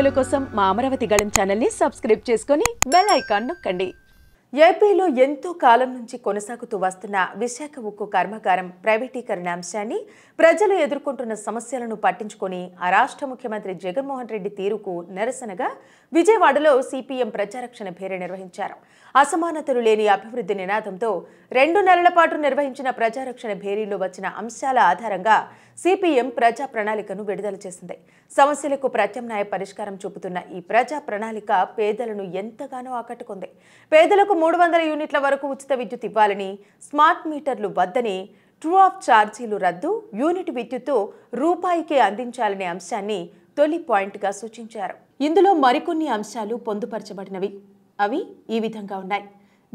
వీడియోల కోసం మా అమరావతి గళం ఛానల్ని సబ్స్క్రైబ్ చేసుకొని బెల్ ఐకాన్ నొక్కండి ఏపీలో ఎంతో కాలం నుంచి కొనసాగుతూ వస్తున్న విశాఖ ఉక్కు కర్మాగారం ప్రైవేటీకరణ అంశాన్ని ప్రజలు ఎదుర్కొంటున్న సమస్యలను పట్టించుకొని ఆ రాష్ట్ర ముఖ్యమంత్రి జగన్మోహన్ రెడ్డి తీరుకు నిరసనగా విజయవాడలో సిపిఎం ప్రజారక్షణ భేర నిర్వహించారు అసమానతలు లేని అభివృద్ధి నినాదంతో రెండు నెలల పాటు నిర్వహించిన ప్రజారక్షణ భేరీలో వచ్చిన అంశాల ఆధారంగా సిపిఎం ప్రజా ప్రణాళికను విడుదల చేసింది సమస్యలకు ప్రత్యామ్నాయ పరిష్కారం చూపుతున్న ఈ ప్రజా ప్రణాళిక పేదలను ఎంతగానో ఆకట్టుకుంది పేదలకు మూడు వందల యూనిట్ల వరకు ఉచిత విద్యుత్ ఇవ్వాలని స్మార్ట్ మీటర్లు వద్దని ట్రూ ఆఫ్ ఛార్జీలు రద్దు యూనిట్ విద్యుత్ రూపాయికే అందించాలనే అంశాన్ని తొలి పాయింట్గా సూచించారు ఇందులో మరికొన్ని అంశాలు పొందుపరచబడినవి అవి ఈ విధంగా ఉన్నాయి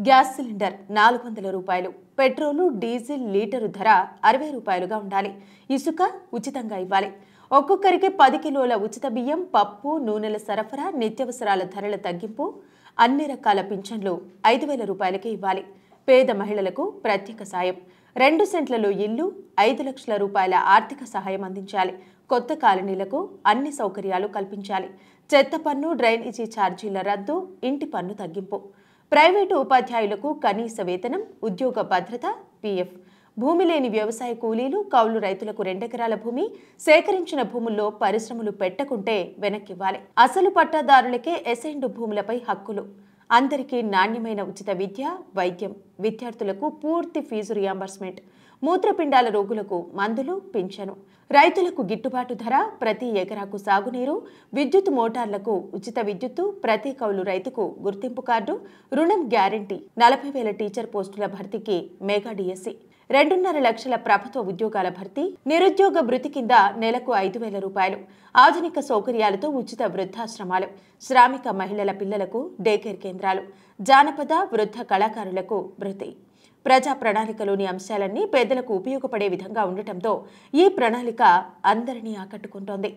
గ్యాస్ సిలిండర్ నాలుగు వందల రూపాయలు పెట్రోలు డీజిల్ లీటరు ధర అరవై రూపాయలుగా ఉండాలి ఇసుక ఉచితంగా ఇవ్వాలి ఒక్కొక్కరికి పది కిలోల ఉచిత బియ్యం పప్పు నూనెల సరఫరా నిత్యవసరాల ధరల తగ్గింపు అన్ని రకాల పింఛన్లు ఐదు వేల రూపాయలకే ఇవ్వాలి పేద మహిళలకు ప్రత్యేక సాయం రెండు సెంట్లలో ఇల్లు ఐదు లక్షల రూపాయల ఆర్థిక సహాయం అందించాలి కొత్త కాలనీలకు అన్ని సౌకర్యాలు కల్పించాలి చెత్త పన్ను డ్రైనేజీ ఛార్జీల రద్దు ఇంటి పన్ను తగ్గింపు ప్రైవేటు ఉపాధ్యాయులకు కనీస వేతనం ఉద్యోగ భద్రత పీఎఫ్ భూమి లేని వ్యవసాయ కూలీలు కౌలు రైతులకు రెండెకరాల భూమి సేకరించిన భూముల్లో పరిశ్రమలు పెట్టకుంటే వెనక్కివ్వాలి అసలు పట్టాదారులకే ఎసైండు భూములపై హక్కులు అందరికీ నాణ్యమైన ఉచిత విద్య వైద్యం విద్యార్థులకు పూర్తి ఫీజు రియాంబర్స్మెంట్ మూత్రపిండాల రోగులకు మందులు పింఛను రైతులకు గిట్టుబాటు ధర ప్రతి ఎకరాకు సాగునీరు విద్యుత్ మోటార్లకు ఉచిత విద్యుత్తు ప్రతి కౌలు రైతుకు గుర్తింపు కార్డు రుణం గ్యారంటీ నలభై వేల టీచర్ పోస్టుల భర్తీకి మెగా డిఎస్సి రెండున్నర లక్షల ప్రభుత్వ ఉద్యోగాల భర్తీ నిరుద్యోగ భృతి కింద నెలకు ఐదు వేల రూపాయలు ఆధునిక సౌకర్యాలతో ఉచిత వృద్ధాశ్రమాలు శ్రామిక మహిళల పిల్లలకు డేకేర్ కేంద్రాలు జానపద వృద్ధ కళాకారులకు అభివృద్ధి ప్రజా ప్రణాళికలోని అంశాలన్నీ పేదలకు ఉపయోగపడే విధంగా ఉండటంతో ఈ ప్రణాళిక అందరినీ ఆకట్టుకుంటోంది